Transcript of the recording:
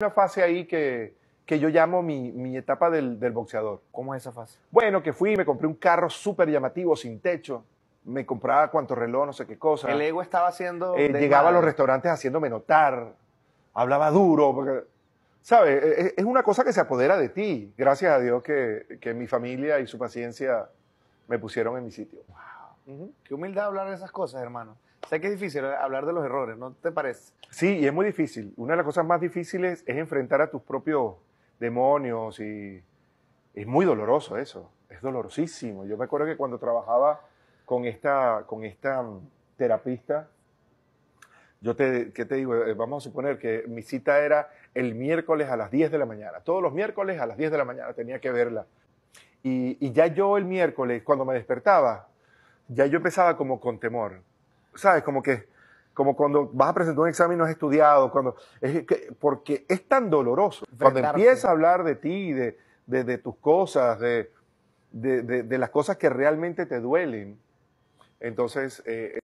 una fase ahí que, que yo llamo mi, etapa del, boxeador. ¿Cómo es esa fase? Bueno, que fui, me compré un carro súper llamativo, sin techo. Me compraba cuánto reloj, no sé qué cosa. El ego estaba haciendo... Eh, llegaba a los restaurantes haciéndome notar. Hablaba duro. Porque, ¿Sabes? E, e, es, una cosa que se apodera de ti. Gracias a Dios que, que mi familia y su paciencia me pusieron en mi sitio. Qué humildad hablar de esas cosas, hermano. Sé que es difícil hablar de los errores, ¿no te parece? Sí, y es muy difícil. Una de las cosas más difíciles es enfrentar a tus propios demonios y es muy doloroso eso. Es dolorosísimo. Yo me acuerdo que cuando trabajaba con esta, con esta mm, terapista, yo te, ¿qué te digo? Eh, vamos a suponer que mi cita era el miércoles a las 10 de la mañana. Todos los miércoles a las 10 de la mañana tenía que verla. Y, y ya yo el miércoles, cuando me despertaba, ya yo empezaba como con temor. ¿Sabes? Como que, como cuando vas a presentar un examen no has estudiado, cuando, porque es tan doloroso. Cuando empieza a hablar de ti, de, de, de tus cosas, de, de, las cosas que realmente te duelen, entonces... Eh,